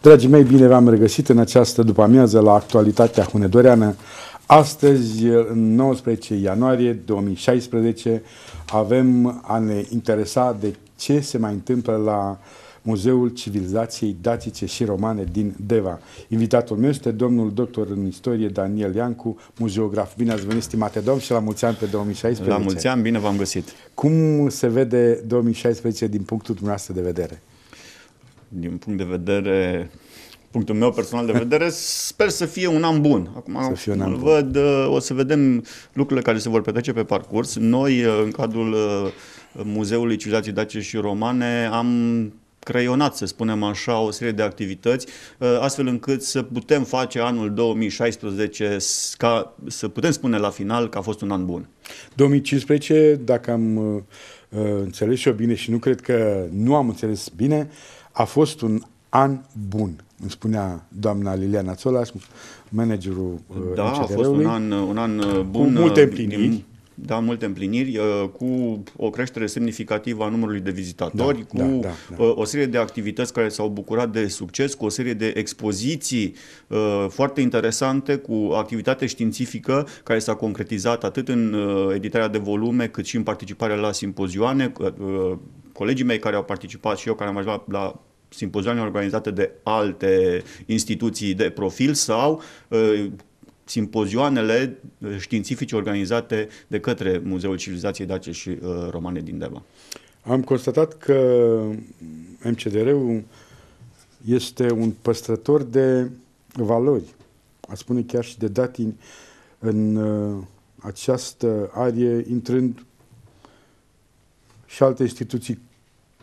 Dragii mei, bine v-am regăsit în această după-amiază la actualitatea hunedoreană. Astăzi, 19 ianuarie 2016, avem a ne interesa de ce se mai întâmplă la Muzeul Civilizației Dacice și Romane din Deva. Invitatul meu este domnul doctor în istorie Daniel Iancu, muzeograf. Bine ați venit, stimate domn, și la mulți ani pe 2016. La mulți ani, bine v-am găsit. Cum se vede 2016 din punctul dumneavoastră de vedere? din punct de vedere punctul meu personal de vedere, sper să fie un an bun. Acum să fie un an văd, bun. o să vedem lucrurile care se vor petrece pe parcurs. Noi, uh, în cadrul uh, Muzeului Civilizației Dace și Romane, am creionat, să spunem așa, o serie de activități, uh, astfel încât să putem face anul 2016, ca, să putem spune la final că a fost un an bun. 2015, dacă am înțeles eu bine și nu cred că nu am înțeles bine, uh, a fost un an bun, îmi spunea doamna Liliana Țolaș, managerul uh, Da, a fost un an, un an bun. Cu multe uh, împliniri. Din, da, multe împliniri, uh, cu o creștere semnificativă a numărului de vizitatori, da, cu da, da, da. o serie de activități care s-au bucurat de succes, cu o serie de expoziții foarte interesante, cu activitate științifică care s-a concretizat atât în editarea de volume, cât și în participarea la simpozioane. Colegii mei care au participat și eu care am ajuns la simpozioane organizate de alte instituții de profil sau uh, simpozioanele uh, științifice organizate de către Muzeul Civilizației Dace și uh, Romane din Deva. Am constatat că MCDR-ul este un păstrător de valori, a spune chiar și de datini în această arie, intrând și alte instituții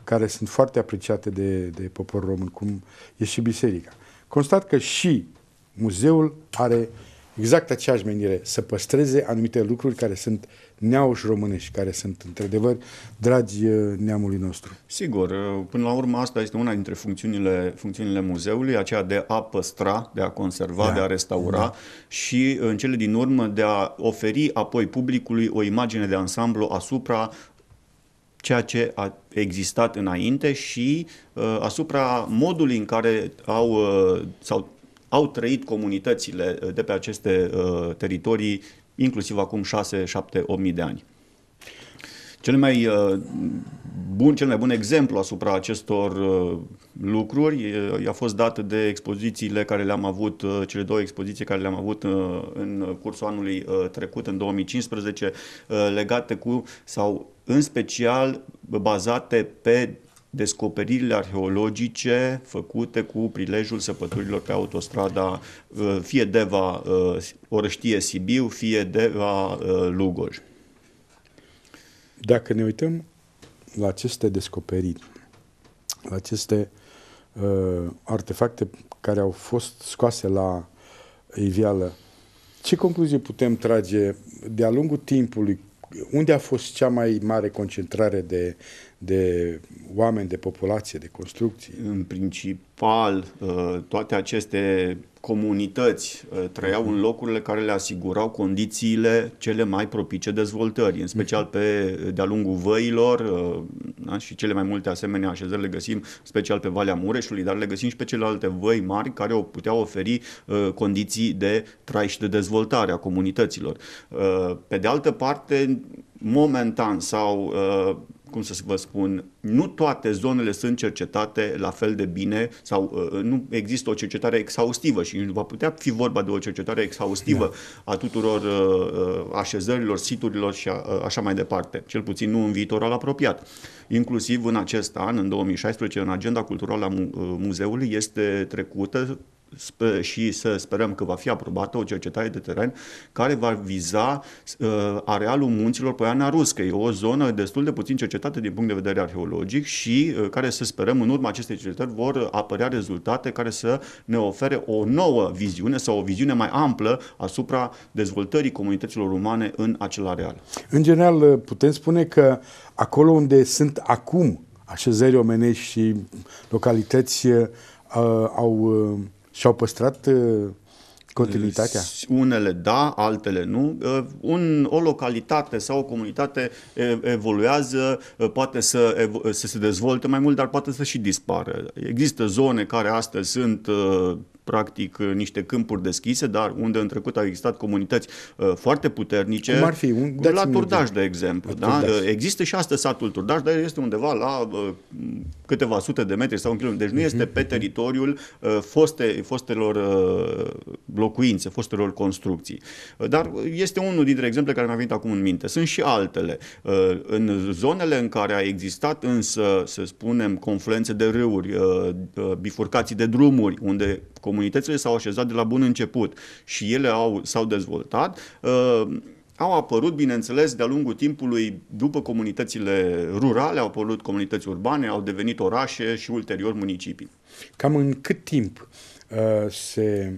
care sunt foarte apreciate de, de popor român, cum e și biserica. Constat că și muzeul are exact aceeași menire, să păstreze anumite lucruri care sunt neauși românești, care sunt într-adevăr dragi uh, neamului nostru. Sigur, uh, până la urmă asta este una dintre funcțiunile, funcțiunile muzeului, aceea de a păstra, de a conserva, da. de a restaura da. și uh, în cele din urmă de a oferi apoi publicului o imagine de ansamblu asupra ceea ce a existat înainte și uh, asupra modului în care au, uh, sau, au trăit comunitățile uh, de pe aceste uh, teritorii, inclusiv acum 6, 7, 8 mii de ani. Cel mai uh, bun, cel mai bun exemplu asupra acestor uh, lucruri i-a fost dat de expozițiile care le-am avut, uh, cele două expoziții care le-am avut în cursul anului trecut, în 2015, legate cu sau în special bazate pe descoperirile arheologice făcute cu prilejul săpăturilor pe autostrada, fie de Orăștie Sibiu, fie de Lugoj. Dacă ne uităm la aceste descoperiri, la aceste uh, artefacte care au fost scoase la ivială, ce concluzie putem trage de-a lungul timpului? Unde a fost cea mai mare concentrare de, de oameni, de populație, de construcții? În principal, uh, toate aceste comunități uh, trăiau în mhm. locurile care le asigurau condițiile cele mai propice dezvoltării, în special mhm. pe uh, de-a lungul văilor uh, da? și cele mai multe asemenea așezări le găsim special pe Valea Mureșului, dar le găsim și pe celelalte văi mari care o puteau oferi condiții de trai și de dezvoltare a comunităților. Pe de altă parte, momentan sau cum să vă spun, nu toate zonele sunt cercetate la fel de bine sau uh, uh nu există o cercetare exhaustivă și nu va putea fi vorba de o cercetare exhaustivă da. a tuturor uh, uh, așezărilor, siturilor și a, uh, așa mai departe, cel puțin nu în viitorul apropiat. Inclusiv în acest an, în 2016, în agenda culturală a mu- uh, muzeului este trecută sper, și să sperăm că va fi aprobată o cercetare de teren care va viza uh, arealul munților Poiana Ruscă. E o zonă destul de puțin cercetată din punct de vedere arheologic și uh, care să sperăm în urma acestei cercetări vor apărea rezultate care să ne ofere o nouă viziune sau o viziune mai amplă asupra dezvoltării comunităților umane în acel areal. În general, uh, putem spune că acolo unde sunt acum așezări omenești și localități uh, au uh, și-au păstrat uh, continuitatea? Unele da, altele nu. Uh, un, o localitate sau o comunitate evoluează, uh, poate să, să se dezvolte mai mult, dar poate să și dispară. Există zone care astăzi sunt practic uh, niște câmpuri deschise, dar unde în trecut au existat comunități uh, foarte puternice. Cum ar fi? Un, la Turdaș, de exemplu. Da? Turdaș. Uh, există și astăzi satul Turdaș, dar este undeva la uh, câteva sute de metri sau un kilometru. Deci nu este mhm, pe mhm. teritoriul uh, foste, fostelor uh, locuințe, fostelor construcții. Uh, dar este unul dintre exemple care mi-a venit acum în minte. Sunt și altele. Uh, în zonele în care a existat însă, să spunem, confluențe de râuri, uh, uh bifurcații de drumuri, unde comunitățile s-au așezat de la bun început și ele au, s-au dezvoltat. Uh, au apărut, bineînțeles, de-a lungul timpului, după comunitățile rurale, au apărut comunități urbane, au devenit orașe și ulterior municipii. Cam în cât timp uh, se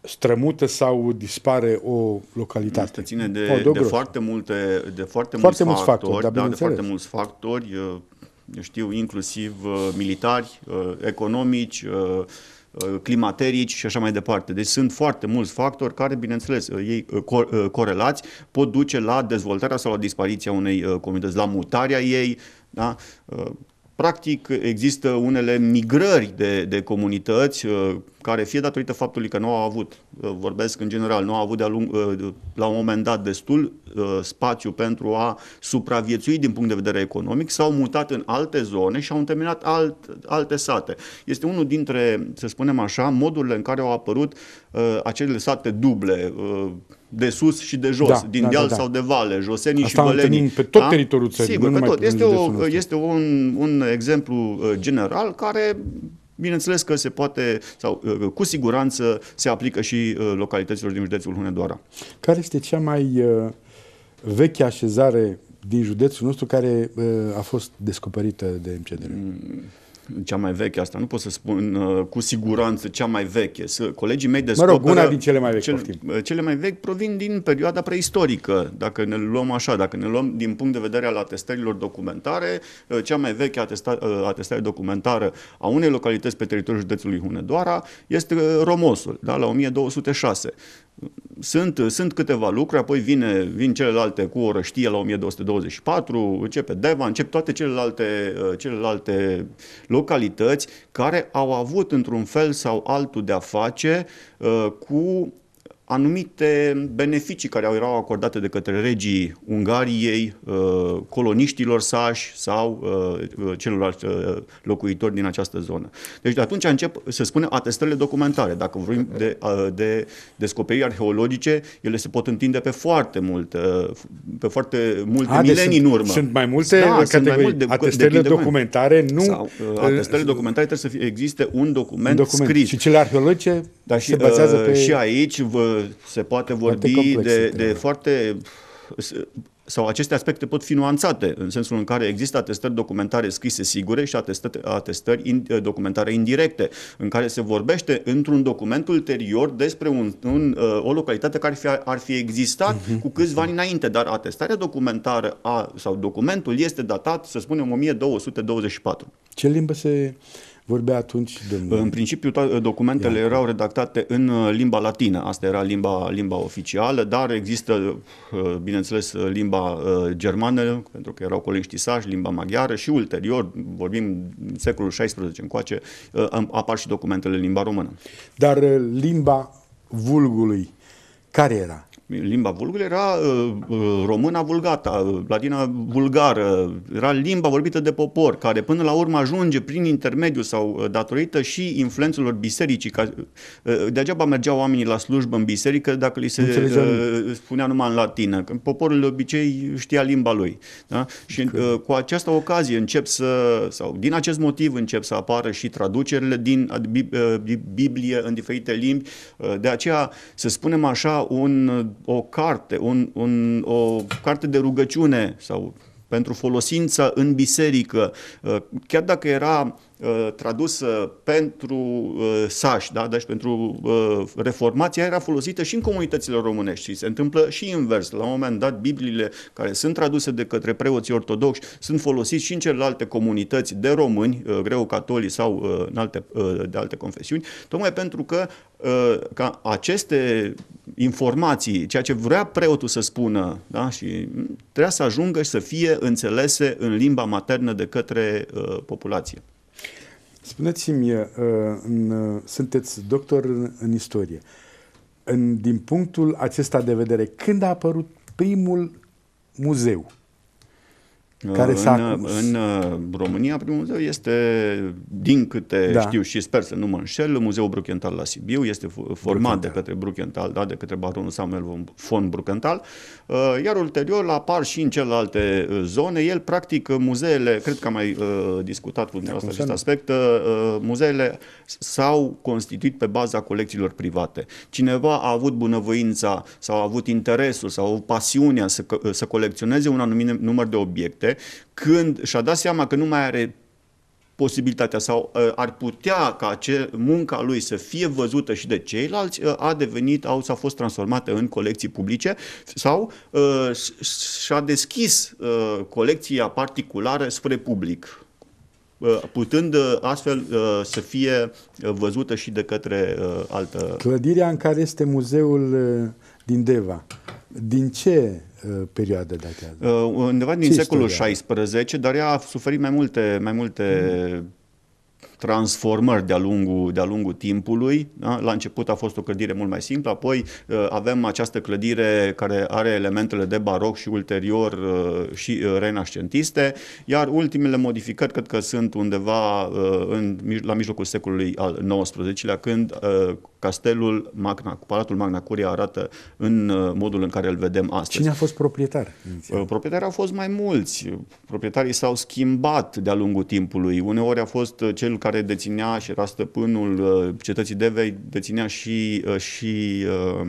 strămută sau dispare o localitate. Asta ține de, o, de, de foarte multe, de foarte, foarte mulți, mulți factori, factori da, da de foarte mulți factori, uh, eu știu, inclusiv uh, militari, uh, economici, uh, Uh, climaterici și așa mai departe. Deci sunt foarte mulți factori care, bineînțeles, uh, ei uh, corelați pot duce la dezvoltarea sau la dispariția unei comunități, la mutarea ei, da? Practic, există unele migrări de, de comunități care fie datorită faptului că nu au avut, uh, vorbesc în general, nu au avut de-a lung, uh, la un moment dat destul uh, spațiu pentru a supraviețui din punct de vedere economic, s-au mutat în alte zone și au terminat alt, alte sate. Este unul dintre, să spunem așa, modurile în care au apărut acele sate duble, de sus și de jos, da, din da, da deal da, da. sau de vale, josenii Asta și bălenii. pe tot da? teritoriul țării. Sigur, nu pe tot. Este, o, este un, un exemplu general care Bineînțeles că se poate, sau uh, uh, cu siguranță, se aplică și uh, localităților din județul Hunedoara. Care este cea mai veche așezare din județul nostru care a fost descoperită de MCDR? Mm cea mai veche asta, nu pot să spun uh, cu siguranță cea mai veche. Să, colegii mei descoperă... Mă rog, una din cele mai vechi, cel, uh, Cele mai vechi provin din perioada preistorică, dacă ne luăm așa, dacă ne luăm din punct de vedere al atestărilor documentare, uh, cea mai veche atesta, uh, atestare documentară a unei localități pe teritoriul județului Hunedoara este uh, Romosul, da, la 1206. Sunt, sunt câteva lucruri, apoi vine, vin celelalte cu o răștie la 1224, începe Deva, încep toate celelalte, uh, celelalte localități care au avut într-un fel sau altul de a face uh, cu anumite beneficii care erau acordate de către regii Ungariei, uh, coloniștilor sași sau uh, uh, celorlalți locuitori din această zonă. Deci de atunci încep, se spune, atestările documentare. Dacă vorbim de, de descoperiri arheologice, ele se pot întinde pe foarte mult, pe foarte multe A, milenii sunt, în urmă. Sunt mai multe da, categorii. Sunt mai de, atestările de, documentare nu... Sau, atestările documentare trebuie să fie, existe un document, un document. scris. Și cele arheologice dar și, se bazează pe... Și aici vă, se poate vorbi foarte complex, de, de foarte sau aceste aspecte pot fi nuanțate, în sensul în care există atestări documentare scrise sigure și atestări, atestări in, documentare indirecte, în care se vorbește într-un document ulterior despre un, un, uh, o localitate care ar fi, ar fi existat uh-huh. cu câțiva ani înainte, dar atestarea documentară a, sau documentul este datat, să spunem, 1224. Ce limbă se vorbea atunci domnul? În principiu, documentele Iată. erau redactate în uh, limba latină, asta era limba, limba oficială, dar există, uh, bineînțeles, uh, limba germană, pentru că erau colegi tisași, limba maghiară și ulterior, vorbim în secolul XVI încoace, apar și documentele în limba română. Dar limba vulgului, care era? limba vulgului era uh, uh, româna vulgata, uh, latina vulgară, era limba vorbită de popor, care până la urmă ajunge prin intermediu sau uh, datorită și influențelor bisericii. Ca, uh, degeaba mergeau oamenii la slujbă în biserică dacă li se uh, spunea numai în latină. Că poporul de obicei știa limba lui. Da? Și uh, cu această ocazie încep să, sau din acest motiv încep să apară și traducerile din uh, Biblie în diferite limbi. Uh, de aceea, să spunem așa, un o carte, un, un, o carte de rugăciune sau pentru folosință în biserică, chiar dacă era Uh, tradusă pentru uh, saș, da? deci pentru uh, reformația, era folosită și în comunitățile românești și se întâmplă și invers. La un moment dat, Bibliile care sunt traduse de către preoții ortodoxi sunt folosite și în celelalte comunități de români, greu-catolici sau în alte, de alte confesiuni, tocmai pentru că ca aceste informații, ceea ce vrea preotul să spună, da? și trebuia să ajungă și să fie înțelese în limba maternă de către uh, populație. Spuneți-mi, uh, uh, sunteți doctor în, istorie. din punctul acesta de vedere, când a apărut primul muzeu care în, s-a... în uh, România, primul muzeu este, din câte da. știu și sper să nu mă înșel, Muzeul Bruchental la Sibiu, este format de către Bruchental, da, de către baronul Samuel von Bruchental, uh, iar ulterior apar și în celelalte uh, zone. El, practic, muzeele, cred că am mai discutat cu dumneavoastră acest aspect, muzeele s-au constituit pe baza colecțiilor private. Cineva a avut bunăvoința sau a avut interesul sau pasiunea să, să colecționeze un anumit număr de obiecte înainte, când și-a dat seama că nu mai are posibilitatea sau ă, ar putea ca ce munca lui să fie văzută și de ceilalți, ă, a devenit au s-a fost transformată în colecții publice sau uh, și-a deschis uh, colecția particulară spre public putând astfel să fie văzută și de către altă... Clădirea în care este muzeul din Deva, din ce Uh, perioadă datează? Uh, undeva din Ce secolul XVI, dar ea a suferit mai multe, mai multe mm transformări de-a lungul, de-a lungul timpului. Da? La început a fost o clădire mult mai simplă, apoi uh, avem această clădire care are elementele de baroc și ulterior uh, și uh, renascentiste, iar ultimele modificări cred că sunt undeva în, la mijlocul secolului al XIX-lea, când castelul Magna, Palatul Magna Curia arată în modul în care îl vedem astăzi. Cine a fost proprietar? Proprietari au fost mai mulți. Proprietarii s-au schimbat de-a lungul timpului. Uneori a fost cel care care deținea și era stăpânul uh, cetății Devei, deținea și, uh, și uh,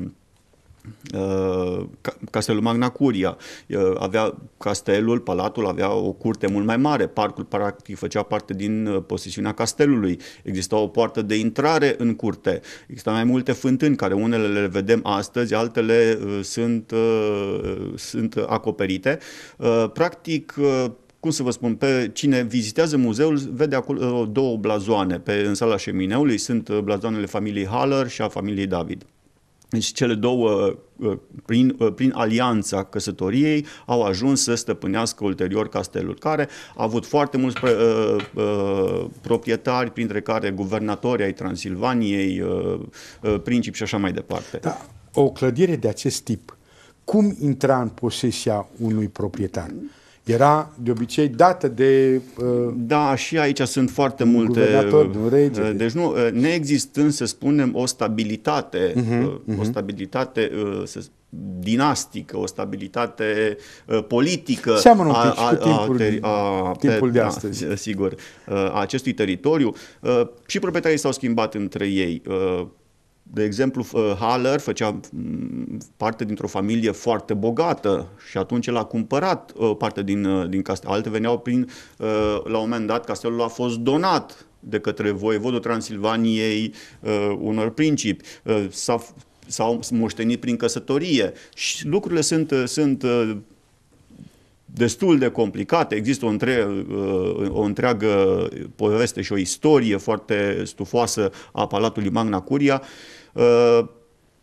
uh castelul Magna Curia. Uh, avea castelul, palatul, avea o curte mult mai mare. Parcul, practic, făcea parte din uh, posesiunea castelului. Exista o poartă de intrare în curte. Exista mai multe fântâni, care unele le vedem astăzi, altele sunt, sunt acoperite. Practic, cum să vă spun, pe cine vizitează muzeul vede acolo uh, două blazoane. Pe, în sala șemineului sunt uh, blazoanele familiei Haller și a familiei David. Deci cele două, uh, prin, prin alianța căsătoriei, au ajuns să stăpânească ulterior castelul, care a avut foarte mulți pre, uh, uh, proprietari, printre care guvernatorii ai Transilvaniei, uh, uh, principi și așa mai departe. Da, o clădire de acest tip, cum intra în posesia unui proprietar? era de obicei dată de... Uh, da, și aici sunt foarte multe... Guvernator, de uh, rege. Uh, deci nu, uh, neexistând, să spunem, o stabilitate, uh-huh, uh-huh. o mhm. stabilitate uh, să, dinastică, o stabilitate uh, politică Seamănă a, a, timpul, a, a, timpul de da, astăzi. Da, sigur, a acestui teritoriu. Uh, și proprietarii s-au schimbat între ei. Uh, de exemplu, Haller făcea parte dintr-o familie foarte bogată și atunci el a cumpărat ă, parte din, ă, din castel. Alte veneau prin, ă, la un moment dat, castelul a fost donat de către voievodul Transilvaniei unor principi. S-a, s-au moștenit prin căsătorie și lucrurile sunt, sunt destul de complicate, există o, între, o întreagă poveste și o istorie foarte stufoasă a Palatului Magna Curia Uh,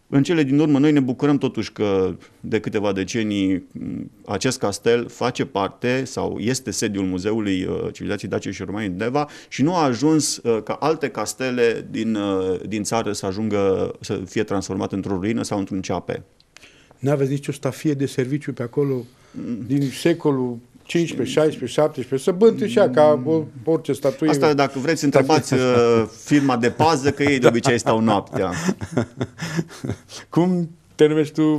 în cele din urmă, noi ne bucurăm totuși că de câteva decenii mm, acest castel face parte sau este sediul Muzeului uh, Civilizației Dace și Romanii din Deva și nu a ajuns uh, ca alte castele din, din țară să ajungă să fie transformate într-o ruină sau într-un ceape. N-aveți nicio stafie de serviciu pe acolo mm. din secolul 15, 16, 17, să bântușea ca orice statuie. Asta dacă vreți, întrebați uh, firma de pază, că ei de obicei stau noaptea. Cum te numești tu?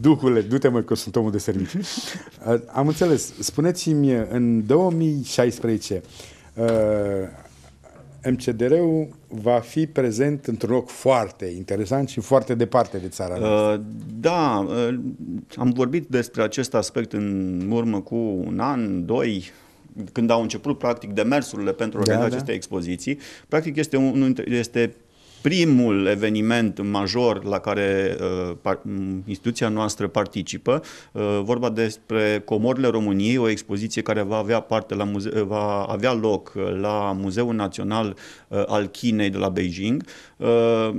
Duhule, du-te mă că sunt omul de serviciu. Uh, am înțeles. Spuneți-mi, în 2016, MCDR-ul va fi prezent într-un loc foarte interesant și foarte departe de țara uh, noastră. Da, uh, am vorbit despre acest aspect în urmă cu un an, doi, când au început practic demersurile pentru da, organizarea da, da. acestei expoziții. Practic este, un, este primul eveniment major la care uh, instituția noastră participă, uh, vorba despre Comorile României, o expoziție care va avea, parte la muze- va avea loc la Muzeul Național uh, al Chinei de la Beijing. Uh,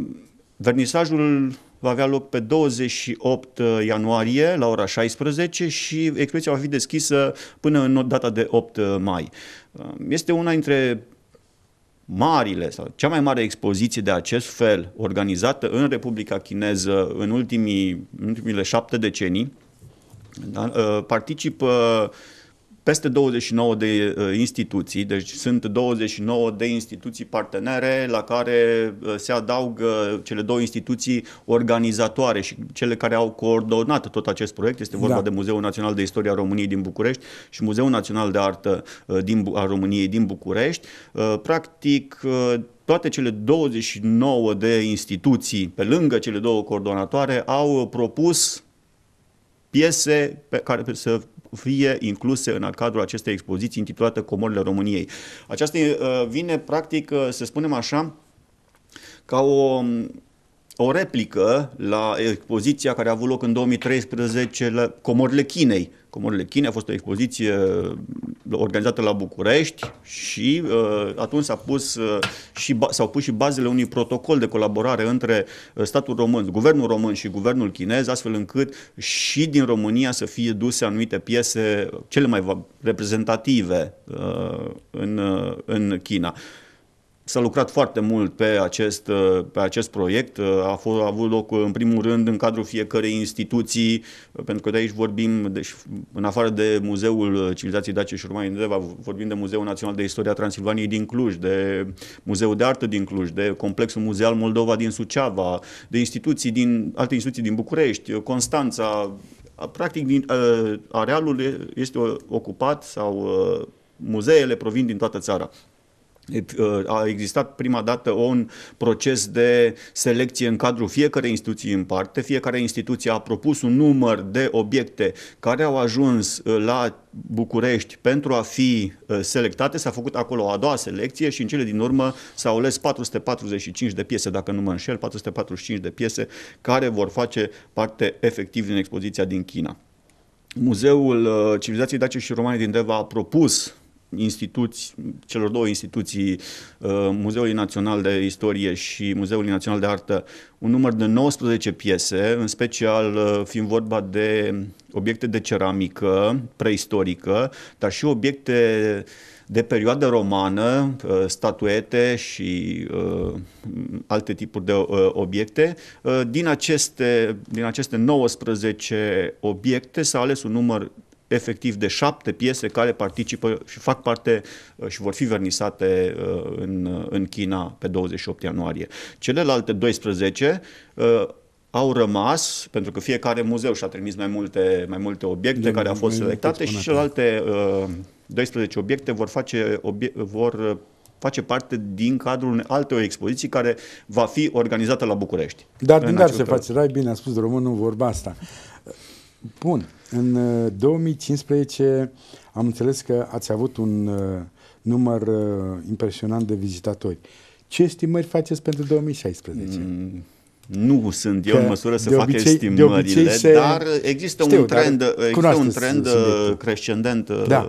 vernisajul va avea loc pe 28 uh, ianuarie la ora 16 și expoziția va fi deschisă până în data de 8 uh, mai. Uh, este una dintre marile sau cea mai mare expoziție de acest fel organizată în Republica Chineză în, ultimii, în ultimile șapte decenii, da? Ă, participă peste 29 de uh, instituții, deci sunt 29 de instituții partenere la care uh, se adaugă cele două instituții organizatoare și cele care au coordonat tot acest proiect. Este vorba da. de Muzeul Național de Istoria României din București și Muzeul Național de Artă uh, din, a României din București. Practic, toate cele 29 de instituții, pe lângă cele două coordonatoare, au propus piese pe care să fie incluse în cadrul acestei expoziții intitulată Comorile României. Aceasta uh, vine, practic, uh, să spunem așa, ca o o replică la expoziția care a avut loc în 2013 la Comorile Chinei. Comorile Chinei a fost o expoziție uh, organizată la București și uh, atunci s-a pus, uh, și s-au pus și bazele unui protocol de colaborare între uh, statul român, guvernul român și guvernul chinez, astfel încât și din România să fie duse anumite piese cele mai reprezentative uh, în, uh, în China. Uh, S-a lucrat foarte mult pe acest, uh, pe acest proiect. Uh, a, fost, a avut loc, uh, în primul rând, în cadrul fiecarei instituții, pentru că de aici vorbim, deci, în afară de Muzeul Civilizației Dace și Romane Deva, vorbim de Muzeul Național de Istoria Transilvaniei din Cluj, de Muzeul de Artă din Cluj, de Complexul Muzeal Moldova din Suceava, de instituții din, alte instituții din București, Constanța. Practic, din, arealul este ocupat sau muzeele provin din toată țara. Uh, a existat prima dată un proces de selecție în cadrul fiecarei instituții în parte. Fiecare instituție a propus un număr de obiecte care au ajuns uh, la București pentru a fi uh, selectate. S-a făcut acolo a doua selecție și în cele din urmă s-au ales 445 de piese, dacă nu mă înșel, 445 de piese care vor face parte efectiv din expoziția din China. Muzeul Civilizației Dace și Romane din Deva a propus Instituții celor două instituții, uh, Muzeului Național de Istorie și Muzeului Național de Artă, un număr de 19 piese, în special uh, fiind vorba de obiecte de ceramică preistorică, dar și obiecte de perioadă romană, uh, statuete și alte tipuri de obiecte. Din aceste, din aceste 19 obiecte s-a ales un număr efectiv de șapte piese care participă și fac parte uh, și vor fi vernisate uh, în, uh, în China pe 28 ianuarie. Celelalte 12 au rămas, pentru că fiecare muzeu și-a trimis mai multe, mai multe obiecte de care au fost selectate și celelalte 12 obiecte vor face, obie- vor face parte din cadrul unei alte expoziții care va fi organizată la București. Dar din dar se face rai, da, bine a spus românul vorba asta. Bun, în 2015 uh, am înțeles că ați avut un uh, număr uh, impresionant de vizitatori. Ce estimări faceți pentru 2016? Mm. Nu sunt eu în măsură să obicei, fac estimările, dar există Știu, un trend, dar există un trend crescendent da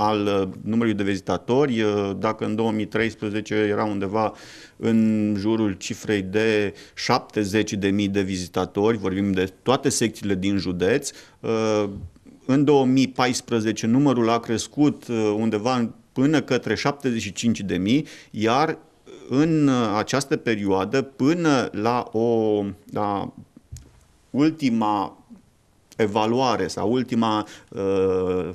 al uh, numărului de vizitatori. Uh, dacă în 2013 era undeva în jurul cifrei de 70.000 de vizitatori, vorbim de toate secțiile din județ, uh, în 2014 numărul a crescut undeva până către 75.000, iar în această perioadă, până la o la ultima evaluare sau ultima uh,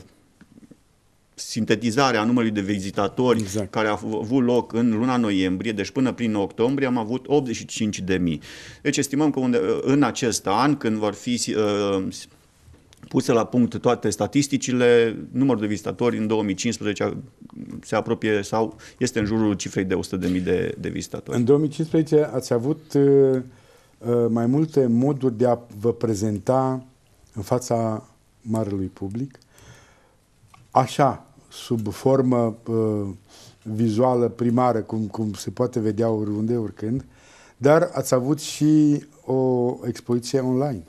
sintetizarea numărului de vizitatori exact. care a avut loc în luna noiembrie, deci până prin octombrie am avut 85 de mii. Deci estimăm că unde, în acest an, când vor fi uh, puse la punct toate statisticile, numărul de vizitatori în 2015 se apropie sau este în jurul cifrei de 100.000 de, de vizitatori. În 2015 ați avut uh, uh, mai multe moduri de a vă prezenta în fața marelui public? așa, sub formă uh, vizuală primară, cum, cum se poate vedea oriunde, oricând, dar ați avut și o expoziție online.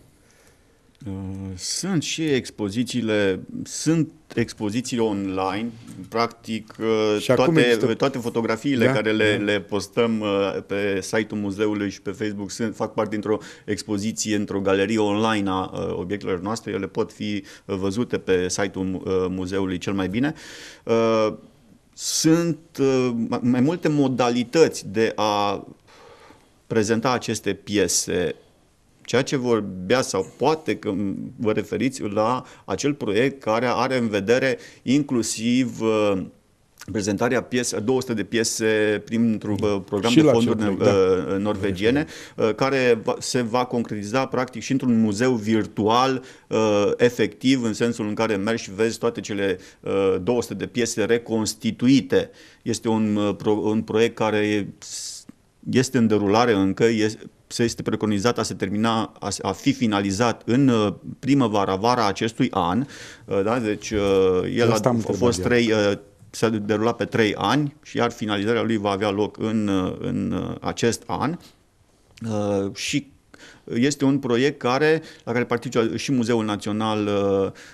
Uh, sunt și expozițiile sunt expoziții online, practic uh, și toate, există... Uh, toate fotografiile da? care le, da. le postăm pe site-ul muzeului și pe Facebook sunt, fac parte dintr-o expoziție, într-o galerie online a obiectelor noastre, ele pot fi văzute pe site-ul muzeului cel mai bine sunt mai multe modalități de a prezenta aceste piese Ceea ce vorbea sau poate că vă referiți la acel proiect care are în vedere inclusiv uh, prezentarea piese, 200 de piese printr-un uh, program și de fonduri ne- uh, da. norvegiene, da. care se va concretiza practic și într-un muzeu virtual efectiv, în sensul în care mergi și vezi toate cele 200 de piese reconstituite. Este un, un proiect care este în derulare încă, este, se este preconizat a se termina, a, a fi finalizat în uh, primăvara, vara acestui an. Uh, da? Deci uh, el a, a fost trei, s-a derulat pe trei ani și iar finalizarea lui va avea loc în, în acest an. Și este un proiect care, la care participă și Muzeul Național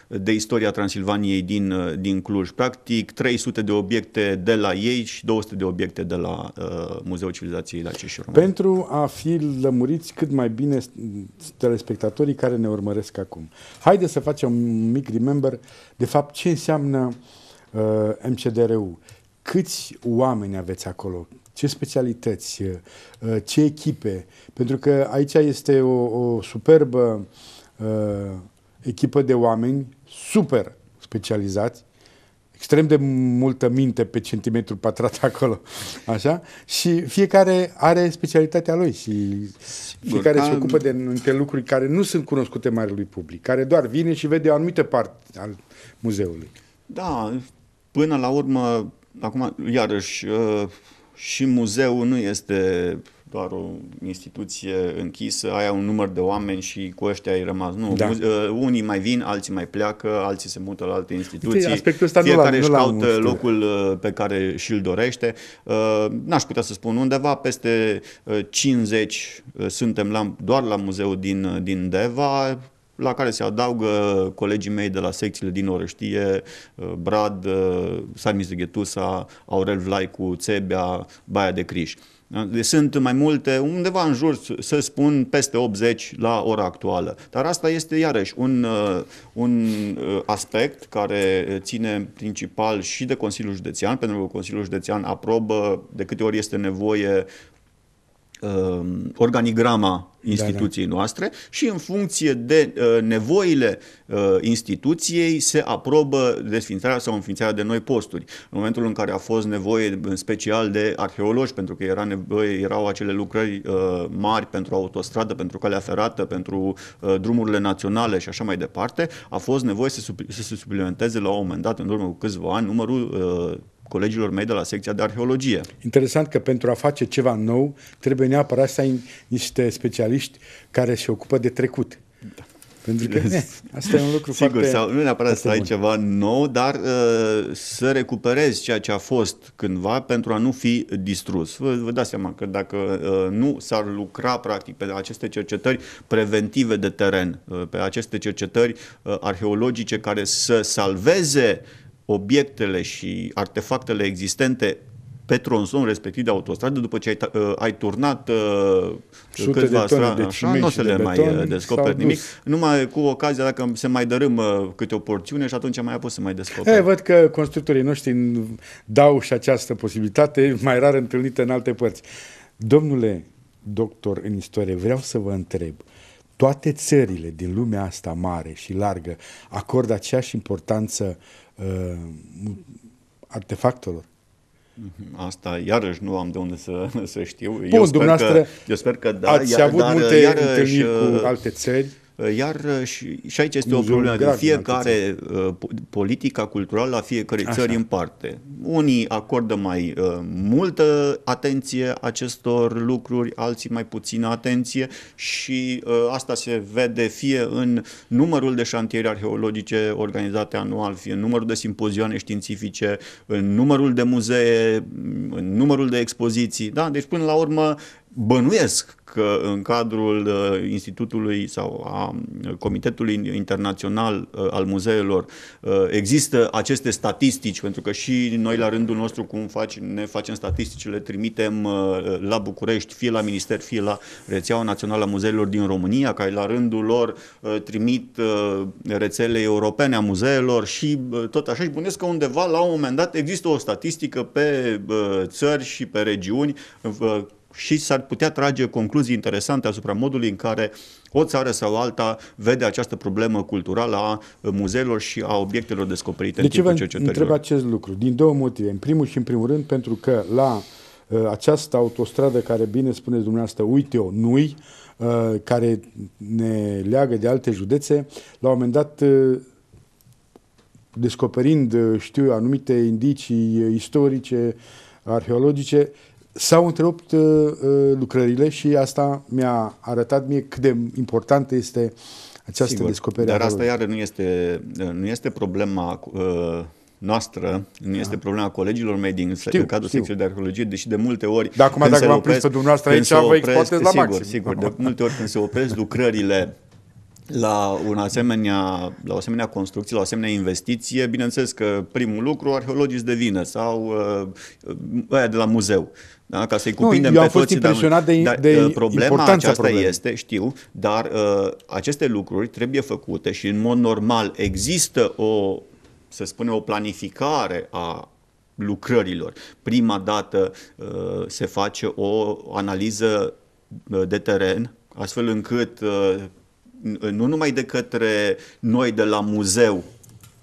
uh, de Istoria Transilvaniei din, uh, din Cluj. Practic 300 de obiecte de la ei și 200 de obiecte de la uh, Muzeul Civilizației la și Român. Pentru a fi lămuriți cât mai bine telespectatorii care ne urmăresc acum. Haideți să facem un mic remember de fapt ce înseamnă uh, MCDRU. Câți oameni aveți acolo? ce specialități, uh, uh, ce echipe, pentru că aici este o, o superbă uh, echipă de oameni super specializați, extrem de multă minte pe centimetru pătrat acolo, așa, și fiecare are specialitatea lui și fiecare Bun, se ocupă de anumite lucruri care nu sunt cunoscute marelui public, care doar vine și vede o anumită parte al muzeului. Da, până la urmă, acum, iarăși, uh și muzeul nu este doar o instituție închisă, aia un număr de oameni și cu ăștia ai rămas. Nu, da. unii mai vin, alții mai pleacă, alții se mută la alte instituții. Uite, aspectul ăsta Fiecare nu își caută nu locul uh, pe care și-l dorește. Uh, n-aș putea să spun undeva, peste 50 uh, suntem la, doar la muzeul din, din Deva, la care se adaugă colegii mei de la secțiile din Orăștie, uh, Brad, uh, Sarmis de Ghetusa, Aurel Vlaicu, Țebea, Baia de Criș. Deci sunt mai multe, undeva în jur, să spun, peste 80 la ora actuală. Dar asta este, iarăși, un, uh, un aspect care ține principal și de Consiliul Județean, pentru că Consiliul Județean aprobă de câte ori este nevoie uh, organigrama instituției da, da. noastre și în funcție de uh, nevoile uh, instituției se aprobă desfințarea sau înființarea de noi posturi. În momentul în care a fost nevoie în special de arheologi, pentru că era nevoie, erau acele lucrări uh, mari pentru autostradă, pentru calea ferată, pentru uh, drumurile naționale și așa mai departe, a fost nevoie să, să se suplimenteze la un moment dat, în urmă cu câțiva ani, numărul uh, colegilor mei de la secția de arheologie. Interesant că pentru a face ceva nou trebuie neapărat să ai niște specialiști care se ocupă de trecut. Da. Pentru că ne, eh, asta e un lucru Sigur, foarte... Sau, nu neapărat să ai bun. ceva nou, dar uh, să recuperezi ceea ce a fost cândva pentru a nu fi distrus. Vă, vă dați seama că dacă uh, nu s-ar lucra practic pe aceste cercetări preventive de teren, uh, pe aceste cercetări uh, arheologice care să salveze uh, obiectele și artefactele existente pe tronsonul respectiv de autostradă, după ce ai, uh, ai turnat uh, câțiva așa, nu o să le mai uh, descoperi nimic. Dus. Numai cu ocazia dacă se mai dărâmă câte o porțiune și atunci mai apoi să mai descoperi. Hey, eh, văd că constructorii noștri dau și această posibilitate, mai rar întâlnită în alte părți. Domnule doctor în istorie, vreau să vă întreb, toate țările din lumea asta mare și largă acordă aceeași importanță uh, Uh, artefactelor. Mhm, asta iarăși nu am de unde să, să știu. Bun, eu, sper că, eu sper că da, ați iar, avut dar, multe iarăși, întâlniri cu uh, alte țări. Uh, iar uh, și, și aici este o problemă. de fiecare uh, politica culturală a fiecărei Așa. țări în parte. Unii acordă mai multă atenție acestor lucruri, alții mai puțină atenție și asta se vede fie în numărul de șantiere arheologice organizate anual, fie în numărul de simpozioane științifice, în numărul de muzee, în numărul de expoziții. Da? Deci, până la urmă, bănuiesc că în cadrul uh, Institutului sau a uh, Comitetului Internațional uh, al Muzeelor există aceste statistici, pentru că și noi la rândul nostru, cum faci, ne facem statisticile, trimitem la București, fie la Minister, fie la Rețeaua Națională a Muzeelor din România, care la rândul lor trimit rețele europene a muzeelor și tot așa. Și bănesc că undeva, la un moment dat, există o statistică pe țări și pe regiuni și s-ar putea trage concluzii interesante asupra modului în care o țară sau alta vede această problemă culturală a muzeelor și a obiectelor descoperite de în deci vă cercetărilor. întreb acest lucru? Din două motive. În primul și în primul rând pentru că la uh, această autostradă care bine spuneți dumneavoastră, uite-o, nu uh, ă, care ne leagă de alte județe, la un moment dat uh, descoperind, știu, anumite indicii istorice, arheologice, S-au întrerupt uh, uh, lucrările și asta mi-a arătat mie cât de importantă este această Sigur, descoperire. Dar asta iară nu este, uh, nu este problema uh, noastră, nu da. este problema colegilor mei din știu, cadrul știu. secției de arheologie, deși de multe ori. Da, acum, dacă m-am prins pe dumneavoastră aici, vă exploatez la sigur, maxim. Sigur, de multe ori când se opresc lucrările la, un asemenea, la o asemenea construcție, la o asemenea investiție, bineînțeles că primul lucru, arheologii de vină sau uh, aia uh, de la muzeu da? ca să-i cuprindem pe fost toți. impresionat de, dar, de uh, problema aceasta problemei. este, știu, dar uh, aceste lucruri trebuie făcute și în mod normal există o, să spunem, o planificare a lucrărilor. Prima dată uh, se face o analiză uh, de teren, astfel încât uh, nu numai de către noi de la muzeu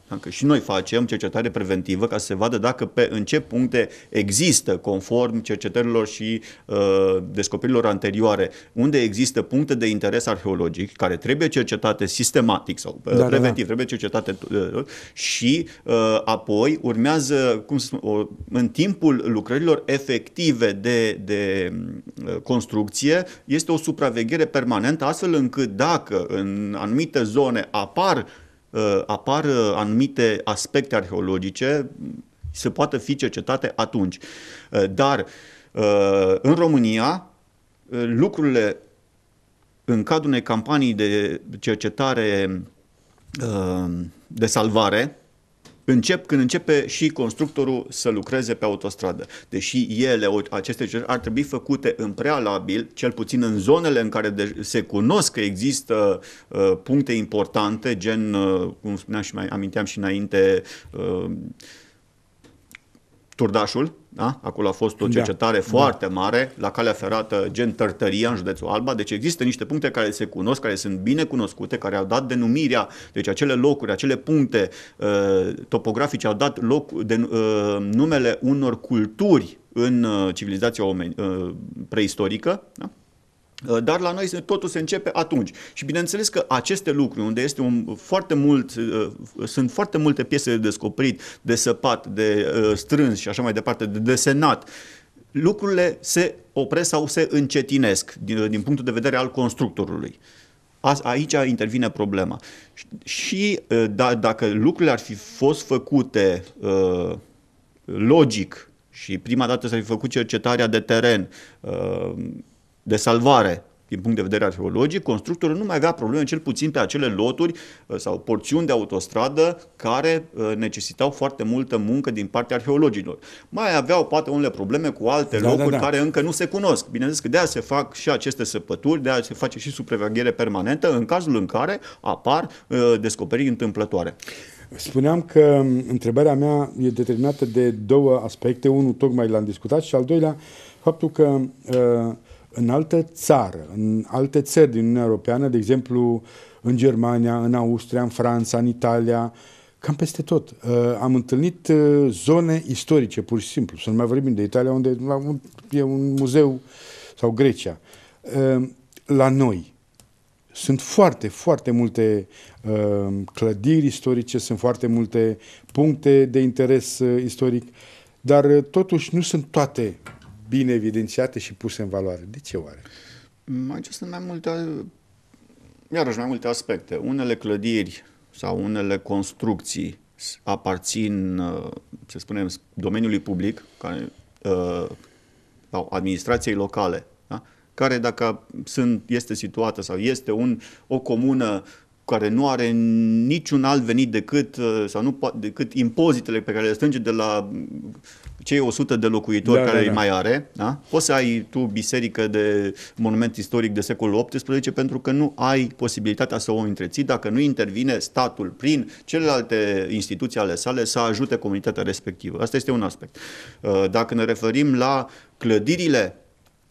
dacă și noi facem cercetare preventivă ca să se vadă dacă pe, în ce puncte există, conform cercetărilor și uh, descoperirilor anterioare, unde există puncte de interes arheologic care trebuie cercetate sistematic sau uh, da, da, da, preventiv, da, trebuie cercetate uh, și uh, apoi urmează cum spun, o, în timpul lucrărilor efective de, de uh, construcție este o supraveghere permanentă astfel încât dacă în anumite zone apar Uh, apar uh, anumite aspecte arheologice, mm, se poate fi cercetate atunci. Uh, dar în România, lucrurile în cadrul unei campanii de cercetare de salvare, încep când începe și constructorul să lucreze pe autostradă. Deși ele, aceste cercetări, ar trebui făcute în prealabil, cel puțin în zonele în care se cunosc că există uh, puncte importante, gen, uh, cum spuneam și mai aminteam și înainte, uh, turdașul, da? Acolo a fost o da. cercetare da. foarte da. mare la calea ferată, gen tărtăria în județul Alba. Deci există niște puncte care se cunosc, care sunt bine cunoscute, care au dat denumirea, deci acele locuri, acele puncte uh, topografice au dat loc de, uh, numele unor culturi în uh, civilizația omen, uh, preistorică. Da? Uh, dar la noi totul se începe atunci. Și bineînțeles că aceste lucruri, unde este un, foarte mult, uh, uh, sunt foarte multe piese de descoperit, de săpat, de strâns și așa mai departe, de desenat, lucrurile se opresc sau se încetinesc din, din punctul de vedere al constructorului. A, aici intervine problema. Și da, dacă lucrurile ar fi fost făcute uh, logic, și prima dată s-a făcut cercetarea de teren, de salvare din punct de vedere arheologic, constructorul nu mai avea probleme, cel puțin pe acele loturi uh, sau porțiuni de autostradă care uh, necesitau foarte multă muncă din partea arheologilor. Mai aveau poate unele probleme cu alte da, locuri da, da. care încă nu se cunosc. Bineînțeles că de-aia se fac și aceste săpături, de-aia se face și supraveghere permanentă în cazul în care apar uh, descoperiri întâmplătoare. Spuneam că întrebarea mea e determinată de două aspecte. Unul, tocmai l-am discutat, și al doilea, faptul că uh, în altă țară, în alte țări din Uniunea Europeană, de exemplu în Germania, în Austria, în Franța, în Italia, cam peste tot. Uh, am întâlnit uh, zone istorice, pur și simplu, să nu mai vorbim de Italia, unde la, un, e un muzeu, sau Grecia. Uh, la noi sunt foarte, foarte multe uh, clădiri istorice, sunt foarte multe puncte de interes uh, istoric, dar uh, totuși nu sunt toate bine evidențiate și puse în valoare. De ce oare? Mm, Aici sunt mai multe, iarăși mai multe aspecte. Unele clădiri sau unele construcții aparțin, uh, să spunem, domeniului public, care, uh, sau administrației locale, da? care dacă sunt, este situată sau este un, o comună care nu are niciun alt venit decât, uh, sau nu, decât impozitele pe care le strânge de la cei 100 de locuitori da, care da, da. mai are, da? poți să ai tu biserică de monument istoric de secolul XVIII pentru că nu ai posibilitatea să o întreții dacă nu intervine statul prin celelalte instituții ale sale să ajute comunitatea respectivă. Asta este un aspect. Uh, dacă ne referim la clădirile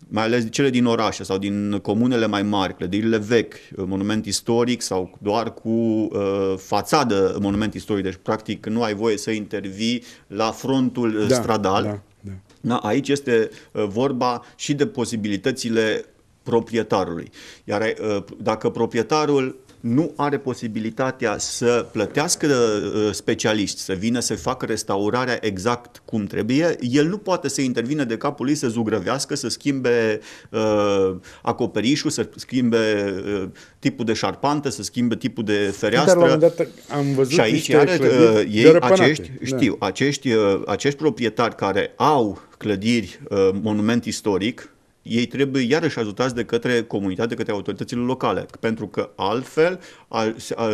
mai ales cele din orașe sau din comunele mai mari, clădirile vechi, uh, monument istoric sau doar cu uh, fațadă uh, monument istoric, deci practic nu ai voie să intervii la frontul uh, da, stradal. Da, da. Da, aici este vorba și de posibilitățile proprietarului. Iar dacă proprietarul nu are posibilitatea să plătească uh, specialiști, să vină să facă restaurarea exact cum trebuie, el nu poate să intervine de capul lui să zugrăvească, să schimbe uh, acoperișul, să schimbe uh, tipul de șarpantă, să schimbe tipul de fereastră. Dat, am văzut și aici are, uh, ei, acești, da. știu, da. acești, uh, acești proprietari care au clădiri, uh, monument istoric, ei trebuie iarăși ajutați de către comunitate, de către autoritățile locale, pentru că altfel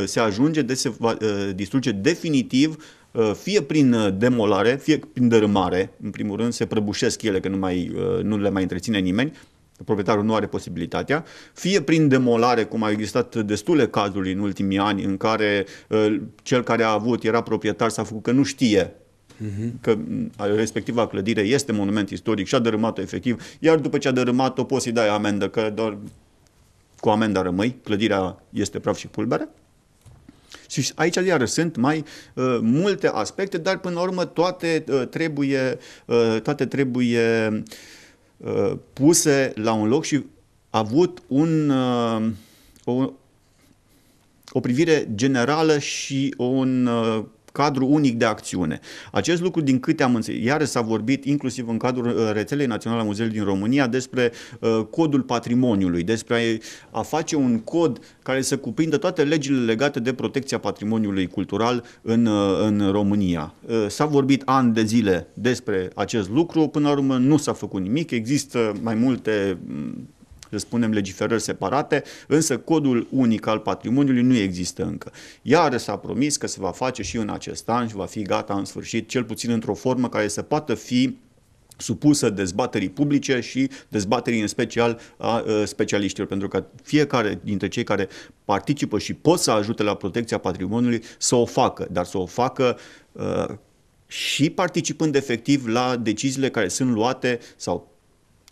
se ajunge de se va ă, distruge definitiv ă, fie prin ă, demolare, fie prin dărâmare, în primul rând se prăbușesc ele că nu, mai, nu le mai întreține nimeni, proprietarul nu are posibilitatea, fie prin demolare, cum au existat destule cazuri în ultimii ani în care cel care a avut, era proprietar, s-a făcut că nu știe uh-huh. că mm, respectiva clădire este monument istoric și a dărâmat-o efectiv, iar după ce a dărâmat-o poți să-i dai amendă, că doar cu amenda rămâi, clădirea este praf și pulbere. Și aici, iarăși, sunt mai uh, multe aspecte, dar până la urmă toate uh, trebuie, uh, toate trebuie uh, puse la un loc și avut un, uh, o, o privire generală și un uh, cadru unic de acțiune. Acest lucru, din câte am înțeles, iar s-a vorbit inclusiv în cadrul uh, rețelei naționale a muzeelor din România despre uh, codul patrimoniului, despre a, a face un cod care să cuprindă toate legile legate de protecția patrimoniului cultural în, uh, în România. Uh, s-a vorbit ani de zile despre acest lucru, până la urmă nu s-a făcut nimic, există mai multe mm, spunem, legiferări separate, însă codul unic al patrimoniului nu există încă. Iar s-a promis că se va face și în acest an și va fi gata în sfârșit, cel puțin într-o formă care să poată fi supusă dezbaterii publice și dezbaterii în special a specialiștilor, pentru că fiecare dintre cei care participă și pot să ajute la protecția patrimoniului să o facă, dar să o facă uh, și participând efectiv la deciziile care sunt luate sau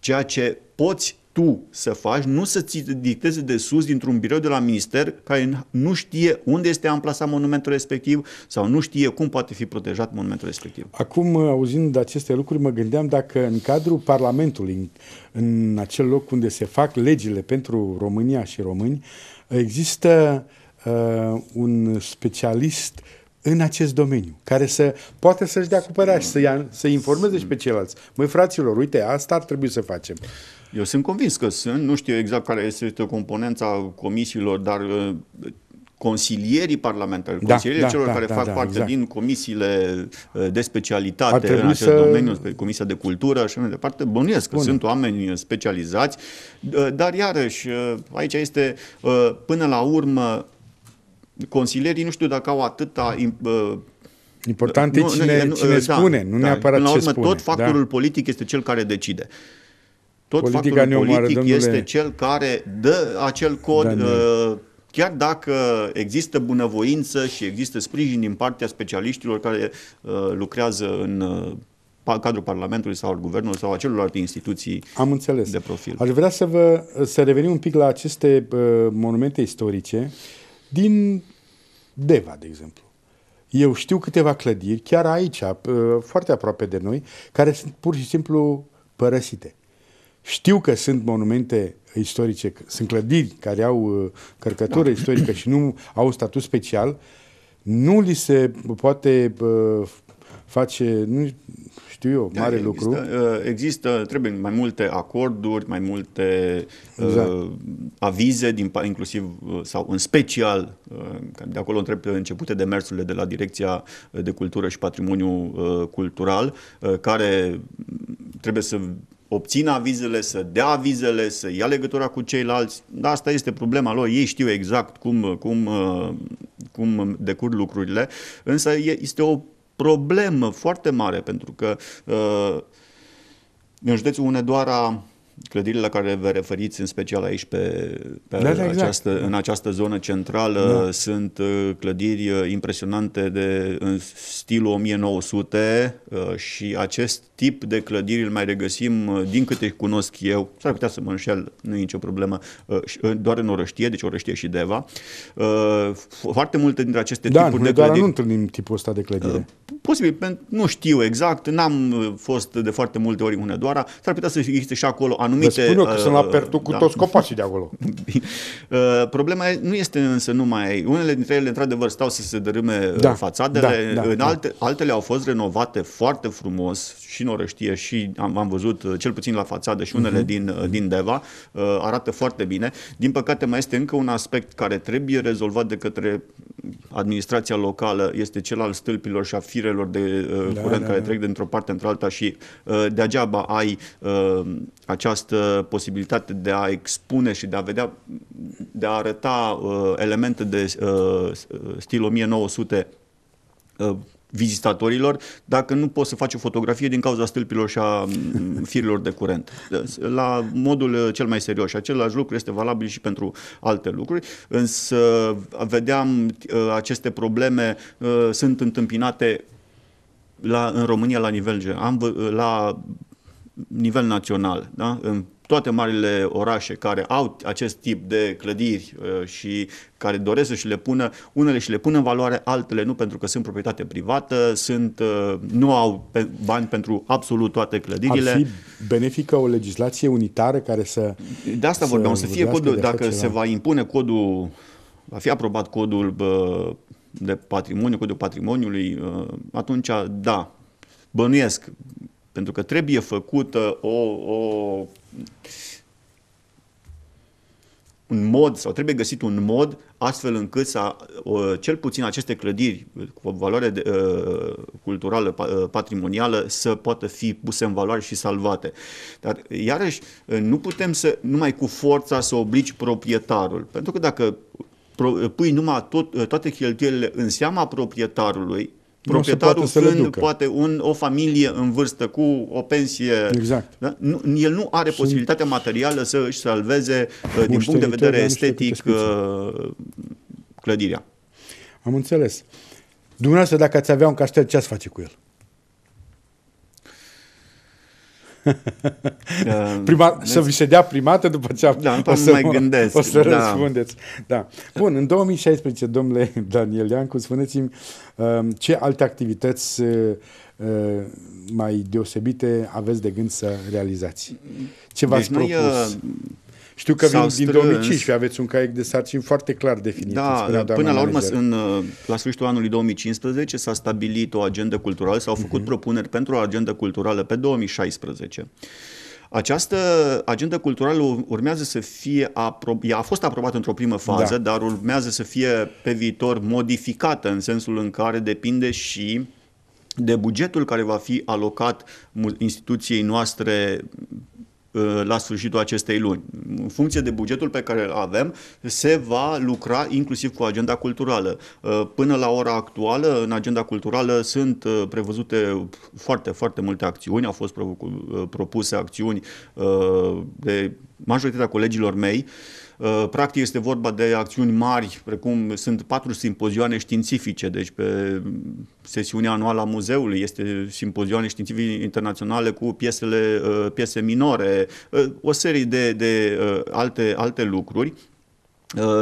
ceea ce poți tu să faci, nu să ți dicteze de sus dintr-un birou de la minister care nu știe unde este amplasat monumentul respectiv sau nu știe cum poate fi protejat monumentul respectiv. Acum, auzind aceste lucruri, mă gândeam dacă în cadrul Parlamentului, în acel loc unde se fac legile pentru România și români, există uh, un specialist în acest domeniu, care să poate să-și dea cu părerea și să, i să informeze și pe ceilalți. Măi, fraților, uite, asta ar trebui să facem. Eu sunt convins că sunt, nu știu exact care este componența comisiilor, dar uh, consilierii parlamentari, da, consilierii da, celor da, care da, fac da, parte exact. din comisiile uh, de specialitate în acest să... domeniu, Comisia de Cultură și mai departe, bănuiesc că Bun. sunt oameni uh, specializați, dar iarăși aici este până la urmă consilierii nu știu dacă au atâta Important e cine, nu, cine da, spune, da, nu neapărat da, neapărat la urmă, ce spune. tot da. factorul da? politic este cel care decide. Tot Politica factorul neomară, politic domnule... este cel care dă acel cod, da, uh, chiar dacă există bunăvoință și există sprijin din partea specialiștilor care uh, lucrează în uh, cadrul Parlamentului sau al Guvernului sau a celorlalte instituții Am înțeles. de profil. Aș vrea să, vă, să revenim un pic la aceste uh, monumente istorice din Deva, de exemplu. Eu știu câteva clădiri, chiar aici, uh, foarte aproape de noi, care sunt pur și simplu părăsite. Știu că sunt monumente istorice, sunt clădiri care au uh, cărcătură da. istorică și nu au statut special, nu li se poate uh, face, nu știu eu, mare da, lucru. Există, uh, trebuie mai multe acorduri, mai multe exact. avize, din, inclusiv sau în special, de acolo întreb începute demersurile de la Direcția de Cultură și Patrimoniu Cultural, care trebuie să obțină avizele, să dea avizele, să ia legătura cu ceilalți. Dar asta este problema lor, ei știu exact cum, cum, uh, cum decur lucrurile, însă este o problemă foarte mare pentru că uh, în județul Unedoara clădirile la care vă referiți, în special aici pe, pe da, da, exact. această, exact. în această zonă centrală, da. sunt uh, clădiri impresionante de, în stilul 1900 și acest tip de clădiri îl mai regăsim, uh, din câte cunosc eu, s-ar putea să mă înșel, nu e nicio problemă, uh, uh, doar în orăștie, deci orăștie și Deva. Foarte multe dintre aceste da, tipuri de clădiri... Da, nu întâlnim tipul ăsta de clădire. Posibil, nu știu exact, n-am fost de foarte multe ori în Hunedoara, s-ar putea să existe și acolo anumite... Vă spun eu că uh, sunt la pertu cu da. toți copacii de acolo. problema nu este însă numai... Unele dintre ele, într-adevăr, stau să se dărâme da, fațadele, da, da, în da. alte, da. altele au fost renovate foarte frumos și în oră știe și am, am văzut uh, cel puțin la fațadă și unele uh-huh. din, uh, din Deva, uh, arată foarte bine. Din păcate mai este încă un aspect care trebuie rezolvat de către administrația locală, este cel al stâlpilor și a firelor de da, curent da, care da. trec dintr-o parte într-alta și degeaba ai această posibilitate de a expune și de a vedea, de a arăta elemente de stil 1900 vizitatorilor dacă nu poți să faci o fotografie din cauza stâlpilor și a mm, mm, firilor de curent. La modul uh, cel mai serios. Și același lucru este valabil și pentru alte lucruri, însă uh, vedeam uh, aceste probleme sunt întâmpinate la, în România la nivel, la nivel național, da? în toate marile orașe care au acest tip de clădiri uh, și care doresc să-și le pună, unele și le pun în valoare, altele nu, pentru că sunt proprietate privată, sunt, uh, nu au bani pentru absolut toate clădirile. Ar fi benefică o legislație unitară care să... De asta să vorbeam, să fie codul, dacă ceva. se va impune codul, va fi aprobat codul de patrimoniu, codul patrimoniului, uh, atunci da, bănuiesc, pentru că trebuie făcută o, o un mod sau trebuie găsit un mod astfel încât să cel puțin aceste clădiri cu o valoare de, ă, culturală, ă, patrimonială să poată fi puse în valoare și salvate. Dar iarăși ă, nu putem să numai cu forța să obligi proprietarul, pentru că dacă pui numai tot, toate cheltuielile în seama proprietarului, proprietarul poate fiind poate un, o familie în vârstă cu o pensie. Exact. Da? Nu, el nu are Sunt... posibilitatea materială să își salveze, uh, din punct de vedere estetic, uh, clădirea. Am înțeles. Dumneavoastră, dacă ați avea un castel, ce ați face cu el? Prima, să vi se dea primată după ce da, o să, mai gândesc. O să da. răspundeți. Da. Bun, în 2016, domnule Daniel Iancu, spuneți-mi um, ce alte activități uh, uh, mai deosebite aveți de gând să realizați? Ce v-ați deci propus? Noi, uh, știu că vin din 2015, aveți un caiec de sarcini foarte clar definit. Da, da până la urmă, în, uh, la sfârșitul anului 2015 s-a stabilit o agendă culturală, s-au făcut uh-huh. propuneri pentru o agendă culturală pe 2016. Această agendă culturală urmează să fie apro- ea a fost aprobată într-o primă da. fază, da. dar urmează să fie pe viitor modificată în sensul în care depinde și de bugetul care va fi alocat instituției noastre uh, la sfârșitul acestei luni în funcție de bugetul pe care îl avem, se va lucra inclusiv cu agenda culturală. Uh, până la ora actuală, în agenda culturală sunt uh, prevăzute foarte, foarte multe acțiuni, au fost uh, propuse acțiuni de majoritatea colegilor mei, Uh, practic este vorba de acțiuni mari, precum sunt patru simpozioane științifice, deci pe sesiunea anuală a muzeului este simpozioane științifice internaționale cu piesele, uh, piese minore, uh, o serie de, de alte, alte lucruri.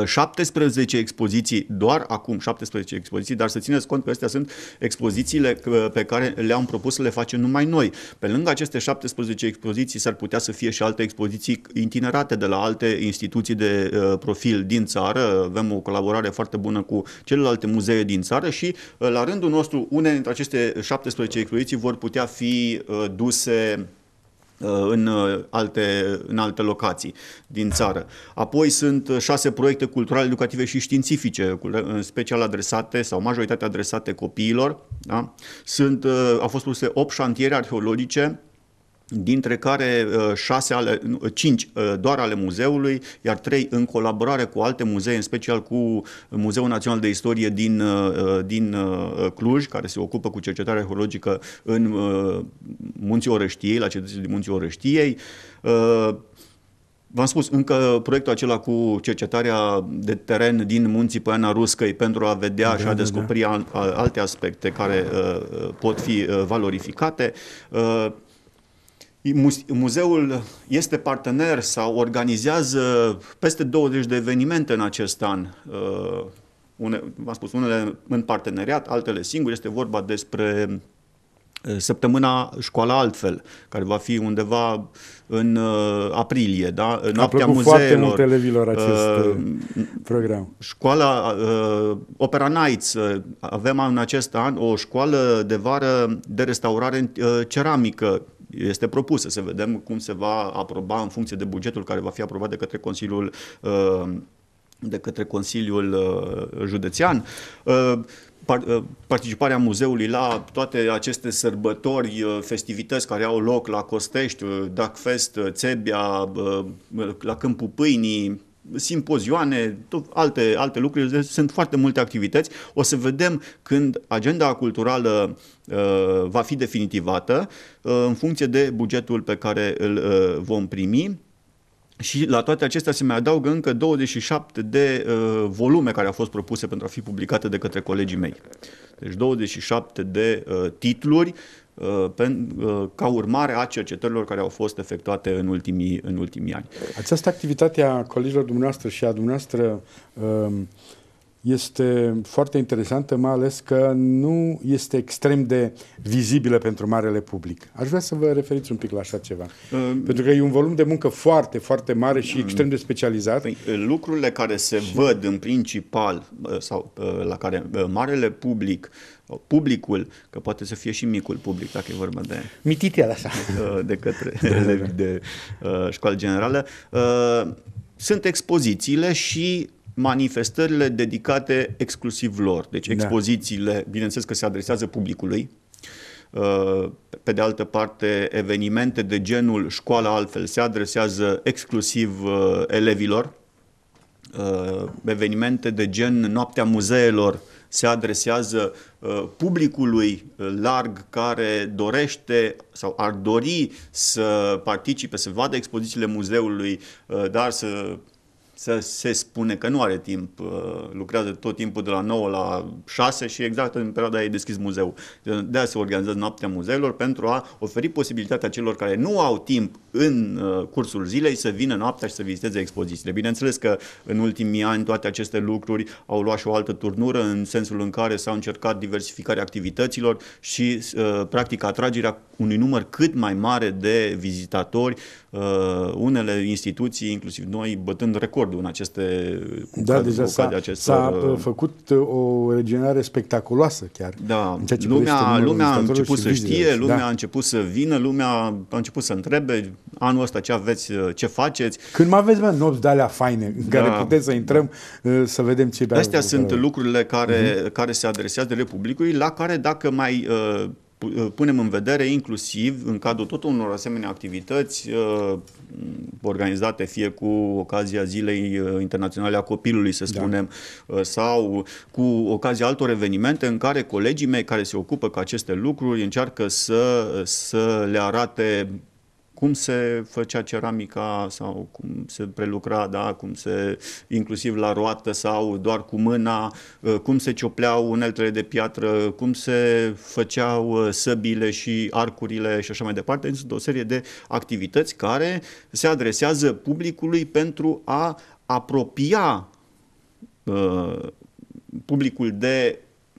17 uh, expoziții, doar acum 17 expoziții, dar să țineți cont că astea sunt expozițiile pe care le-am propus să le facem numai noi. Pe lângă aceste 17 expoziții s-ar putea să fie și alte expoziții itinerate de la alte instituții de uh, profil din țară. Avem o colaborare foarte bună cu celelalte muzee din țară și uh, la rândul nostru unele dintre aceste 17 expoziții vor putea fi duse Uh, în uh, alte, în alte locații din țară. Apoi sunt uh, șase proiecte culturale, educative și științifice, în special adresate sau majoritatea adresate copiilor. Da? Sunt, au fost puse opt șantiere arheologice dintre care uh, șase ale, uh, cinci uh, doar ale muzeului, iar trei în colaborare cu alte muzee, în special cu Muzeul Național de Istorie din, din Cluj, care se ocupă cu cercetarea arheologică în Munții Orăștiei, la cetățile din Munții Orăștiei. V-am spus, încă proiectul acela cu cercetarea de teren din munții Poiana Ruscăi pentru a vedea de și a da, da, da. descoperi de. alte aspecte care pot fi valorificate. Muzeul este partener sau organizează peste 20 de evenimente în acest an. Uh, v-am spus, unele în parteneriat, altele singure. Este vorba despre uh, săptămâna școala altfel, care va fi undeva în uh, aprilie, da? Noaptea A plăcut muzeelor, foarte mult elevilor acest uh, program. Școala uh, Opera Nights. avem în acest an o școală de vară de restaurare în uh, ceramică este propusă. Să vedem cum se va aproba în funcție de bugetul care va fi aprobat de către Consiliul uh, de către Consiliul uh, Județean uh, participarea muzeului la toate aceste sărbători, festivități care au loc la Costești, Duckfest, Țebia, la Câmpul Pâinii, simpozioane, tot alte, alte lucruri, deci, sunt foarte multe activități. O să vedem când agenda culturală uh, va fi definitivată uh, în funcție de bugetul pe care îl uh, vom primi și la toate acestea se mai adaugă încă 27 de uh, volume care au fost propuse pentru a fi publicate de către colegii mei. Deci 27 de uh, titluri uh, pen, uh, ca urmare a cercetărilor care au fost efectuate în ultimii, în ultimii ani. Această activitate a colegilor dumneavoastră și a dumneavoastră uh, este foarte interesantă, mai ales că nu este extrem de vizibilă pentru marele public. Aș vrea să vă referiți un pic la așa ceva. Uh, pentru că e un volum de muncă foarte, foarte mare și uh, extrem de specializat. Păi, lucrurile care se și... văd în principal sau la care marele public publicul, că poate să fie și micul public, dacă e vorba de... Mititial așa. De către da, da, de, da. de, de școală generală. Sunt expozițiile și manifestările dedicate exclusiv lor. Deci da. expozițiile, da. bineînțeles că se adresează publicului, uh, pe de altă parte, evenimente de genul școala altfel se adresează exclusiv uh, elevilor, uh, evenimente de gen noaptea muzeelor se adresează publicului larg care dorește sau ar dori să participe, să vadă expozițiile muzeului, dar să să se spune că nu are timp, uh, lucrează tot timpul de la 9 la 6 și exact în perioada ei deschis muzeul. De aia se organizează noaptea muzeelor pentru a oferi posibilitatea celor care nu au timp în uh, cursul zilei să vină noaptea și să viziteze expozițiile. Bineînțeles că în ultimii ani toate aceste lucruri au luat și o altă turnură în sensul în care s-au încercat diversificarea activităților și uh, practic atragerea unui număr cât mai mare de vizitatori, unele instituții, inclusiv noi, bătând record în aceste da, deja s-a, acestor, s-a uh, uh, făcut uh, o regenerare spectaculoasă chiar. Da, ce lumea, lumea a început să știe, da. lumea a început să vină, lumea a început să întrebe anul ăsta ce aveți, ce faceți. Când mai aveți, mă, nopți de alea faine în da. care puteți să intrăm să vedem ce Astea sunt care... lucrurile care, uh-huh. care se adresează republicului, la care dacă mai uh, Uh, punem în vedere inclusiv în cadrul tot unor asemenea activități uh, organizate fie cu ocazia Zilei uh, Internaționale a Copilului, să da. spunem, da. sau cu ocazia altor evenimente în care colegii mei care se ocupă cu aceste lucruri încearcă să, să le arate cum se făcea ceramica sau cum se prelucra, da, cum se inclusiv la roată sau doar cu mâna, uh, cum se ciopleau uneltele de piatră, cum se făceau uh, săbile și arcurile și așa mai departe. Deci sunt o serie de activități care se adresează publicului pentru a apropia uh, publicul de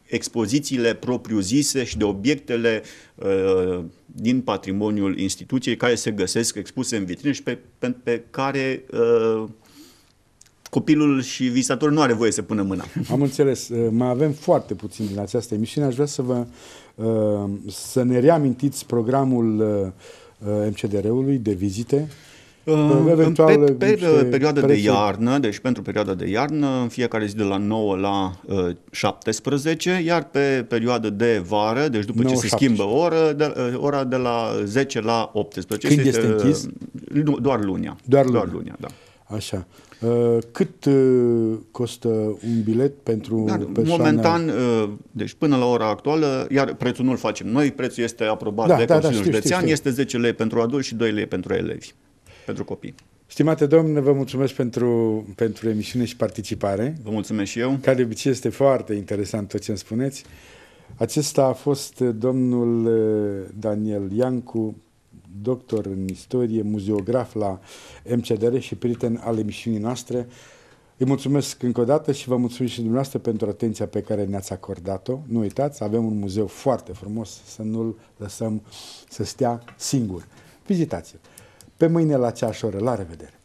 expozițiile propriu-zise și de obiectele uh, din patrimoniul instituției care se găsesc expuse în vitrine și pe, pe, pe care uh, copilul și vizitatorul nu are voie să pună mâna. Am înțeles. Uh, mai avem foarte puțin din această emisiune. Aș vrea să vă uh, să ne reamintiți programul uh, uh, MCDR-ului de vizite Eventual, pe, pe perioada prețuri. de iarnă, deci pentru perioada de iarnă, în fiecare zi de la 9 la uh, 17, iar pe perioada de vară, deci după 9, ce se schimbă ora, de, uh, ora de la 10 la 18. Când este, este uh, închis? Uh, doar lunia. Doar lunea. Doar lunia da. Așa. Uh, cât uh, costă un bilet pentru Dar, persoane? Momentan, deci până la ora actuală, iar prețul nu-l facem noi, prețul este aprobat da, de da, da Consiliul da, știu, Județean, știu, știu. este 10 lei pentru adulți și 2 lei pentru elevi pentru copii. Stimate domn, vă mulțumesc pentru, pentru emisiune și participare. Vă mulțumesc și eu. Ca de obicei este foarte interesant tot ce îmi spuneți. Acesta a fost eh, domnul eh, Daniel Iancu, doctor în istorie, muzeograf la MCDR și prieten al emisiunii noastre. Îi mulțumesc încă o dată și vă mulțumesc și dumneavoastră pentru atenția pe care ne-ați acordat-o. Nu uitați, avem un muzeu foarte frumos, să nu-l lăsăm să stea singur. Vizitați-l! pe mâine la aceeași oră. La revedere!